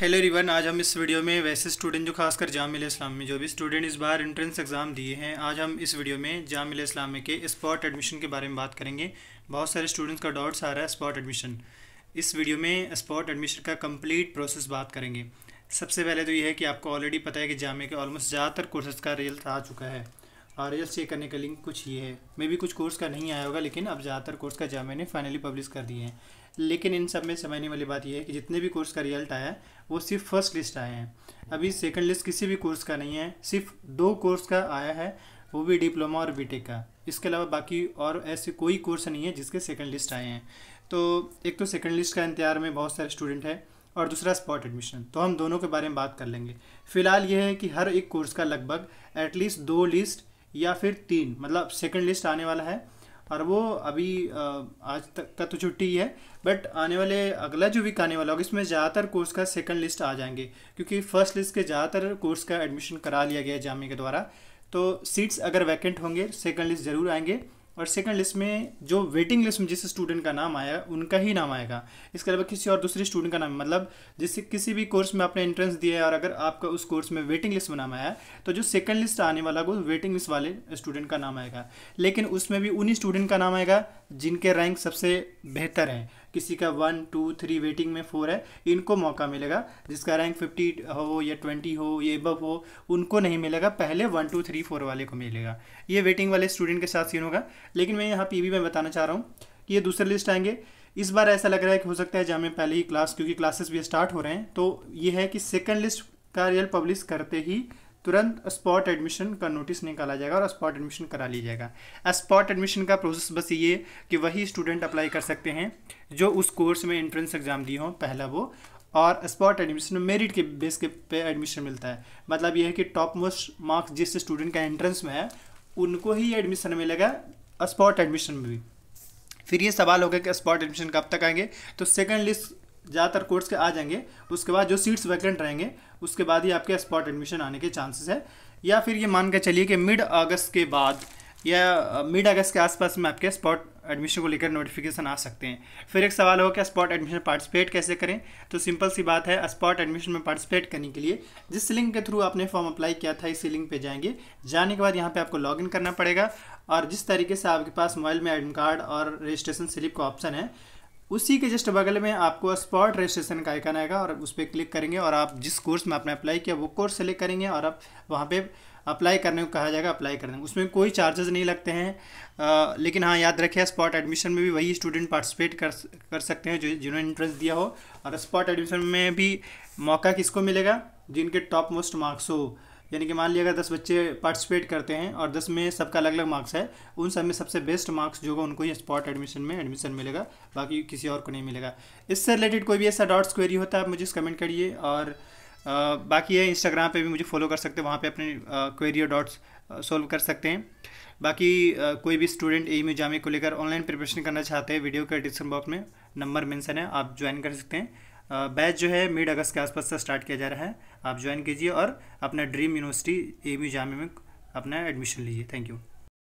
hello रिवन आज हम इस वीडियो में वैसे स्टूडेंट जो खासकर जाम इस्लाम में जो भी स्टूडेंट इस बार एंट्रेंस एग्ज़ाम दिए हैं आज हम इस वीडियो में जाम इस्लाम के स्पॉट एडमिशन के बारे में बात करेंगे बहुत सारे स्टूडेंट्स का डाउट्स आ रहा है स्पॉट एडमिशन इस वीडियो में स्पॉट एडमिशन का कम्प्लीट प्रोसेस बात करेंगे सबसे पहले तो ये है कि आपको ऑलरेडी पता है कि जामे के ऑलमोस्ट ज़्यादातर कोर्सेज का रिजल्ट आ चुका है और एल चेक करने का लिंक कुछ ये है मे भी कुछ कोर्स का नहीं आया होगा लेकिन अब ज़्यादातर कोर्स का जहाँ मैंने फाइनली पब्लिश कर दिए हैं लेकिन इन सब में समझने वाली बात यह है कि जितने भी कोर्स का रिजल्ट आया वो सिर्फ फर्स्ट लिस्ट आए हैं अभी सेकंड लिस्ट किसी भी कोर्स का नहीं है सिर्फ दो कोर्स का आया है वो भी डिप्लोमा और बीटेक का इसके अलावा बाकी और ऐसे कोई कोर्स नहीं है जिसके सेकंड लिस्ट आए हैं तो एक तो सेकंड लिस्ट का इंतजार में बहुत सारे स्टूडेंट हैं और दूसरा स्पॉट एडमिशन तो हम दोनों के बारे में बात कर लेंगे फ़िलहाल यह है कि हर एक कोर्स का लगभग एटलीस्ट दो लिस्ट या फिर तीन मतलब सेकेंड लिस्ट आने वाला है और वो अभी आज तक का तो छुट्टी है बट आने वाले अगला जो वीक आने वाला होगा इसमें ज़्यादातर कोर्स का सेकंड लिस्ट आ जाएंगे क्योंकि फर्स्ट लिस्ट के ज़्यादातर कोर्स का एडमिशन करा लिया गया है जामे के द्वारा तो सीट्स अगर वैकेंट होंगे सेकंड लिस्ट ज़रूर आएंगे और सेकंड लिस्ट में जो वेटिंग लिस्ट में जिस स्टूडेंट का नाम आया उनका ही नाम आएगा इसके अलावा किसी और दूसरे स्टूडेंट का नाम मतलब जिससे किसी भी कोर्स में आपने एंट्रेंस दिया है और अगर आपका उस कोर्स में वेटिंग लिस्ट में नाम आया तो जो सेकंड लिस्ट आने वाला वो वेटिंग लिस्ट वाले स्टूडेंट का नाम आएगा लेकिन उसमें भी उन्हीं स्टूडेंट का नाम आएगा जिनके रैंक सबसे बेहतर हैं किसी का वन टू थ्री वेटिंग में फोर है इनको मौका मिलेगा जिसका रैंक फिफ्टी हो या ट्वेंटी हो या एबव हो उनको नहीं मिलेगा पहले वन टू थ्री फोर वाले को मिलेगा ये वेटिंग वाले स्टूडेंट के साथ सीन होगा लेकिन मैं यहाँ पी में बताना चाह रहा हूँ कि ये दूसरे लिस्ट आएंगे इस बार ऐसा लग रहा है कि हो सकता है जहाँ में पहले ही क्लास क्योंकि क्लासेस भी स्टार्ट हो रहे हैं तो ये है कि सेकेंड लिस्ट का रियल पब्लिश करते ही तुरंत स्पॉट एडमिशन का नोटिस निकाला जाएगा और स्पॉट एडमिशन करा लिया जाएगा स्पॉट एडमिशन का प्रोसेस बस ये कि वही स्टूडेंट अप्लाई कर सकते हैं जो उस कोर्स में एंट्रेंस एग्ज़ाम दिए हों पहला वो और स्पॉट एडमिशन में मेरिट के बेस के पे एडमिशन मिलता है मतलब यह है कि टॉप मोस्ट मार्क्स जिस स्टूडेंट का एंट्रेंस में है उनको ही एडमिशन मिलेगा स्पॉट एडमिशन में भी फिर ये सवाल होगा कि स्पॉट एडमिशन कब तक आएंगे तो सेकंड लिस्ट ज़्यादातर कोर्स के आ जाएंगे उसके बाद जो सीट्स वैकेंट रहेंगे उसके बाद ही आपके स्पॉट एडमिशन आने के चांसेस है या फिर ये मान के चलिए कि मिड अगस्त के बाद या मिड अगस्त के आसपास में आपके स्पॉट एडमिशन को लेकर नोटिफिकेशन आ सकते हैं फिर एक सवाल होगा कि स्पॉट एडमिशन पार्टिसिपेट कैसे करें तो सिंपल सी बात है स्पॉट एडमिशन में पार्टिसिपेट करने के लिए जिस लिंक के थ्रू आपने फॉर्म अप्लाई किया था इसी लिंक पे जाएंगे जाने के बाद यहाँ पे आपको लॉगिन करना पड़ेगा और जिस तरीके से आपके पास मोबाइल में एडमिट कार्ड और रजिस्ट्रेशन स्लिप का ऑप्शन है उसी के जस्ट बगल में आपको स्पॉट रजिस्ट्रेशन का आइकन आएगा और उस पर क्लिक करेंगे और आप जिस कोर्स में आपने अप्लाई किया वो कोर्स सेलेक्ट करेंगे और आप वहाँ पे अप्लाई करने को कहा जाएगा अप्लाई करने उसमें कोई चार्जेस नहीं लगते हैं आ, लेकिन हाँ याद रखें स्पॉट एडमिशन में भी वही स्टूडेंट पार्टिसिपेट कर कर सकते हैं जो जिन्होंने इंटरेस्ट दिया हो और स्पॉट एडमिशन में भी मौका किसको मिलेगा जिनके टॉप मोस्ट मार्क्स हो यानी कि मान लिया अगर दस बच्चे पार्टिसिपेट करते हैं और दस में सबका अलग अलग मार्क्स है उन सब में सबसे बेस्ट मार्क्स जो होगा उनको ही स्पॉट एडमिशन में एडमिशन मिलेगा बाकी किसी और को नहीं मिलेगा इससे रिलेटेड कोई भी ऐसा डॉट्स क्वेरी होता है आप मुझे कमेंट करिए और आ, बाकी है इंस्टाग्राम पे भी मुझे फॉलो कर सकते हैं वहाँ पे अपने क्वेरी और डॉट्स सॉल्व कर सकते हैं बाकी आ, कोई भी स्टूडेंट ई में जामे को लेकर ऑनलाइन प्रिपरेशन करना चाहते हैं वीडियो के डिस्क्रिप्शन बॉक्स में नंबर मेंशन है आप ज्वाइन कर सकते हैं बैच जो है मिड अगस्त के आसपास से स्टार्ट किया जा रहा है आप ज्वाइन कीजिए और अपना ड्रीम यूनिवर्सिटी एम यू जामे में अपना एडमिशन लीजिए थैंक यू